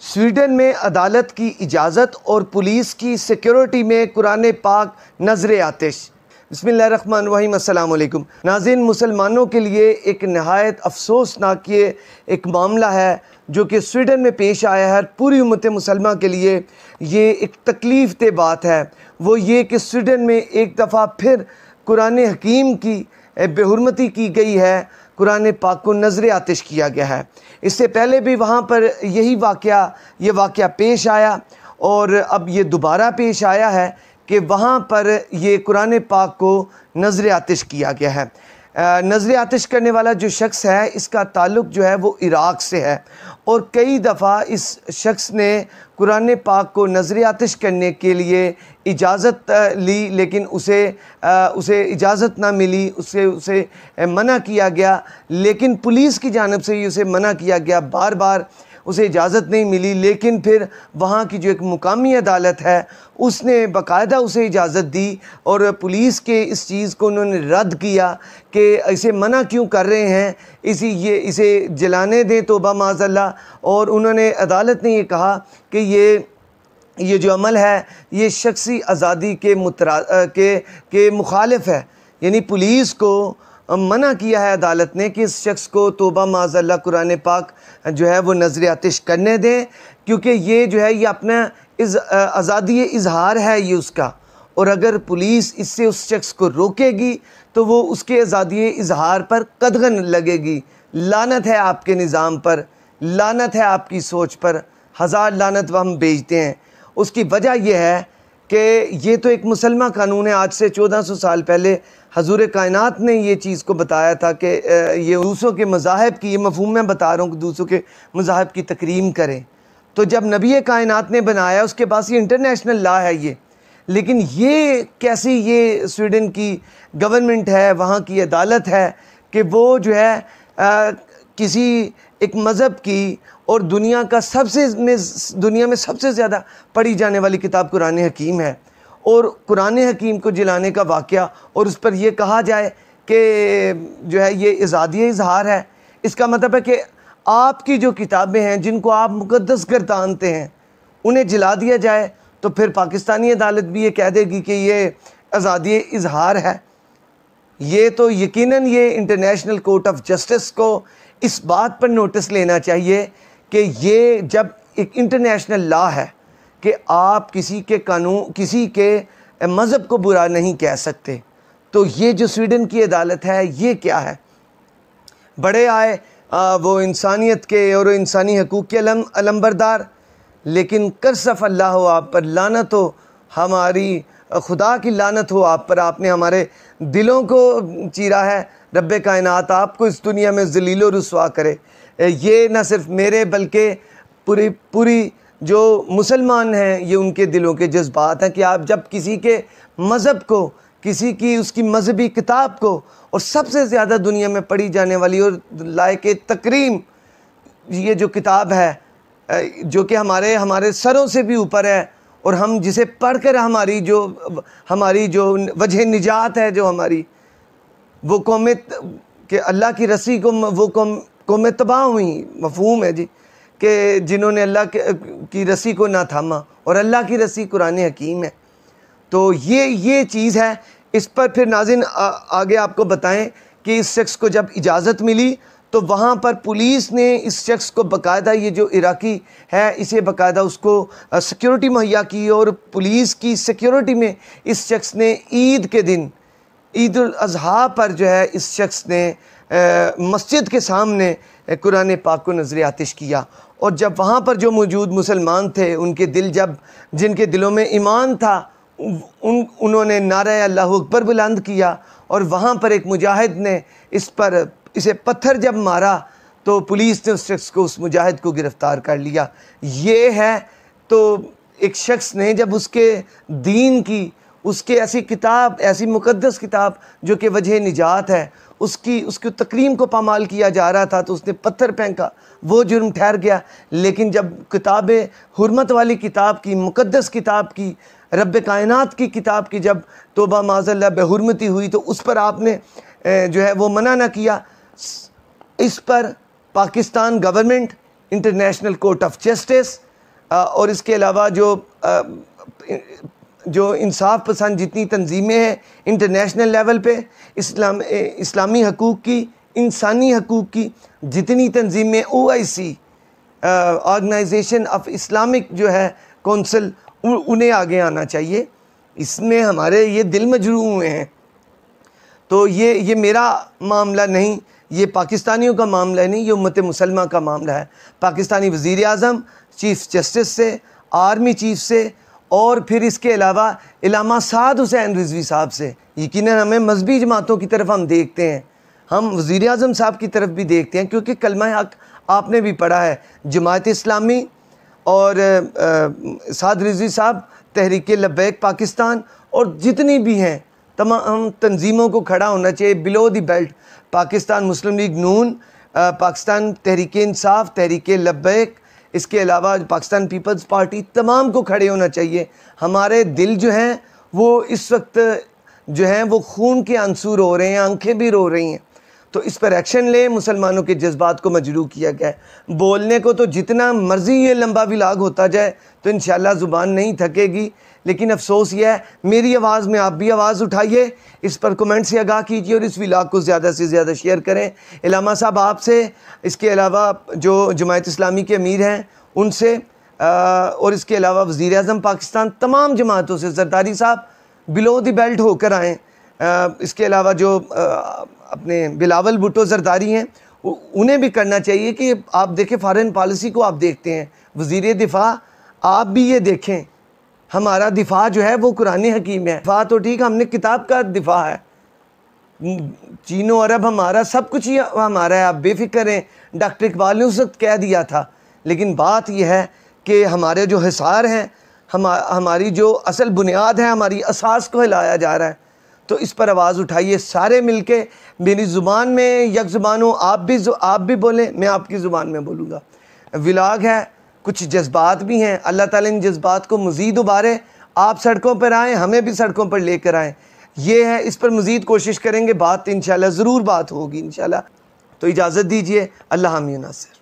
Sweden में अदालत की इजाज़त और पुलिस की सिक्योरिटी में कुरान पाक नजर आतिश बसमीम अल्लाम नाजिन मुसलमानों के लिए एक नहायत अफसोसनाक ये एक मामला है जो कि स्वीडन में पेश आया है पूरी उमत मुसलमा के लिए ये एक तकलीफ़ दे बात है वो ये कि स्वीडन में एक दफ़ा फिर कुरान हकीम की बेहरमती की गई है कुरान पाक को नज़र आतिश किया गया है इससे पहले भी वहाँ पर यही वाक़ ये वाक़ पेश आया और अब ये दोबारा पेश आया है कि वहाँ पर ये कुरान पाक को नज़र आतिश किया गया है नज़र आतिश करने वाला जो शख्स है इसका ताल्लुक जो है वो इराक़ से है और कई दफ़ा इस शख्स ने कुरान पाक को नजर आतिश करने के लिए इजाज़त ली लेकिन उसे आ, उसे इजाज़त ना मिली उसे उसे मना किया गया लेकिन पुलिस की जानब से ही उसे मना किया गया बार बार उसे इजाज़त नहीं मिली लेकिन फिर वहाँ की जो एक मुकामी अदालत है उसने बाकायदा उसे इजाज़त दी और पुलिस के इस चीज़ को उन्होंने रद्द किया कि इसे मना क्यों कर रहे हैं इसी ये इसे जलाने दें तोबा माजल्ला और उन्होंने अदालत ने ये कहा कि ये ये जो अमल है ये शख्सी आज़ादी के मुतरा के के मुखालफ है यानी पुलिस को मना किया है अदालत ने कि इस शख्स को तोबा माजल्ला कुरान पाक जो है वो नज़र आतिश करने दें क्योंकि ये जो है ये अपना इस आज़ादी इजहार है ये उसका और अगर पुलिस इससे उस शख्स को रोकेगी तो वो उसके आज़ादी इजहार पर कदगन लगेगी लानत है आपके निज़ाम पर लानत है आपकी सोच पर हज़ार लानत वह हम भेजते हैं उसकी वजह यह है कि ये तो एक मुसलमान कानून है आज से 1400 साल पहले हजूर कायनत ने ये चीज़ को बताया था कि ये दूसरों के मजाहब की ये मफहम मैं बता रहा हूँ कि दूसरों के मजाहब की तकरीम करें तो जब नबी कायन ने बनाया उसके पास ये इंटरनेशनल ला है ये लेकिन ये कैसी ये स्वीडन की गवर्नमेंट है वहाँ की अदालत है कि वो जो है आ, किसी एक मज़हब की और दुनिया का सबसे में दुनिया में सबसे ज़्यादा पढ़ी जाने वाली किताब कुरान हकीम है और कुरान हकीम को जलाने का वाक़ और उस पर यह कहा जाए कि जो है ये आज़ादी इजहार है इसका मतलब है कि आपकी जो किताबें हैं जिनको आप मुकदस गर्दानते हैं उन्हें जला दिया जाए तो फिर पाकिस्तानी अदालत भी ये कह देगी कि ये आज़ादी इजहार है ये तो यकीनन ये इंटरनेशनल कोर्ट ऑफ जस्टिस को इस बात पर नोटिस लेना चाहिए कि ये जब एक इंटरनेशनल लॉ है कि आप किसी के कानून किसी के मज़हब को बुरा नहीं कह सकते तो ये जो स्वीडन की अदालत है ये क्या है बड़े आए आ, वो इंसानियत के और इंसानी हकूक़ के अलम्बरदार लेकिन कर सफ़ अल्लाह हो आप पर लानत हो हमारी खुदा की लानत हो आप पर आपने हमारे दिलों को चीरा है रब कायनात आपको इस दुनिया में जलीलो रसवा करे ये न सिर्फ मेरे बल्कि पूरी पूरी जो मुसलमान हैं ये उनके दिलों के जज्बात हैं कि आप जब किसी के मज़हब को किसी की उसकी मजहबी किताब को और सबसे ज़्यादा दुनिया में पढ़ी जाने वाली और लायक तकरीम ये जो किताब है जो कि हमारे हमारे सरों से भी ऊपर है और हम जिसे पढ़ कर हमारी जो हमारी जो वजह निजात है जो हमारी वो कौम के अल्लाह की रस्सी को वो कौम कौमें तबाह हुई मफहूम है जी कि जिन्होंने अल्लाह की रस्सी को ना थामा और अल्लाह की रस्सी कुरान हकीम है तो ये ये चीज़ है इस पर फिर नाजिन आ, आगे आपको बताएं कि इस शख्स को जब इजाज़त मिली तो वहाँ पर पुलिस ने इस शख्स को बाकायदा ये जो इराक़ी है इसे बाकायदा उसको सिक्योरिटी मुहैया की और पुलिस की सिक्योरिटी में इस शख्स ने ईद के दिन ईद अजहा पर जो है इस शख्स ने मस्जिद के सामने कुरान पाक को नज़र आतिश किया और जब वहाँ पर जो मौजूद मुसलमान थे उनके दिल जब जिनके दिलों में ईमान था उन उन्होंने नारा अल्लाह अकबर बुलंद किया और वहाँ पर एक मुजाहिद ने इस पर इसे पत्थर जब मारा तो पुलिस ने उस शख्स को उस मुजाहिद को गिरफ़्तार कर लिया ये है तो एक शख्स ने जब उसके दीन की उसके ऐसी किताब ऐसी मुकदस किताब जो कि वजह निजात है उसकी उसकी तकरीम को पामाल किया जा रहा था तो उसने पत्थर फेंका वो जुर्म ठहर गया लेकिन जब किताबें हरमत वाली किताब की मुक़दस किताब की रब कायनात की किताब की जब तोबा माजल्ला बेहरमती हुई तो उस पर आपने जो है वो मना ना किया इस पर Pakistan government international court of justice और इसके अलावा जो जो इंसाफ पसंद जितनी तंजीमें हैं इंटरनेशनल लेवल पे इस्लाम इस्लामी हकूक़ की इंसानी हकूक़ की जितनी तंजीमें O I C organisation of Islamic जो है कौंसिल उन्हें आगे आना चाहिए इसमें हमारे ये दिल मजरू हुए हैं तो ये ये मेरा मामला नहीं ये पाकिस्तानियों का मामला नहीं ये उम्मत मुसलमा का मामला है पाकिस्तानी वज़ी अजम चीफ़ जस्टिस से आर्मी चीफ़ से और फिर इसके अलावा इलामा साद हुसैन रिजवी साहब से यकीन हमें मजहबी जमातों की तरफ हम देखते हैं हम वज़ी अजम साहब की तरफ भी देखते हैं क्योंकि कलमा हक आपने भी पढ़ा है जमात इस्लामी और साद रिजवी साहब तहरीक लबैक पाकिस्तान और जितनी भी हैं तमाम तंजीमों को खड़ा होना चाहिए below the belt Pakistan Muslim League Noon Pakistan Tehreek Insaf Tehreek Labbaik इसके अलावा पाकिस्तान पीपल्स पार्टी तमाम को खड़े होना चाहिए हमारे दिल जो हैं वो इस वक्त जो हैं वो खून के आंसू रो रहे हैं आंखें भी रो रही हैं तो इस पर एक्शन लें मुसलमानों के जज्बात को मजरू किया गया है बोलने को तो जितना मर्ज़ी ये लंबा विलाग होता जाए तो इन ज़ुबान नहीं थकेगी लेकिन अफसोस यह है मेरी आवाज़ में आप भी आवाज़ उठाइए इस पर कमेंट से आगाह कीजिए और इस विलाग को ज़्यादा से ज़्यादा शेयर करें इलामा साहब आपसे इसके अलावा जो जमायत इस्लामी के अमीर हैं उनसे और इसके अलावा वज़ी अजम पाकिस्तान तमाम जमातों से सरदारी साहब बिलो द बेल्ट होकर आएँ इसके अलावा जो अपने बिलावल भुटो जरदारी हैं उन्हें भी करना चाहिए कि आप देखें फ़ारन पॉलिसी को आप देखते हैं वज़ी दिफ़ा आप भी ये देखें हमारा दिफा जो है वो कुरान हकीम है दिफा तो ठीक हमने किताब का दिफा है चीनो अरब हमारा सब कुछ ही हमारा है आप बेफिक्र हैं डॉक्टर इकबाल ने उस वक्त कह दिया था लेकिन बात यह है कि हमारे जो हिसार हैं हम हमारी जो असल बुनियाद है हमारी असास को हिलाया जा रहा है तो इस पर आवाज़ उठाइए सारे मिल के मेरी ज़ुबान में यक ज़ुबान हो आप भी आप भी बोलें मैं आपकी ज़ुबान में बोलूँगा विलाग है कुछ जज्बात भी हैं अल्लाह ताला इन जज्बात को मज़ीद उबारे आप सड़कों पर आएँ हमें भी सड़कों पर लेकर आएँ ये है इस पर मज़ीद कोशिश करेंगे बात इन ज़रूर बात होगी इन तो इजाज़त दीजिए अल्लाह हामी नासिर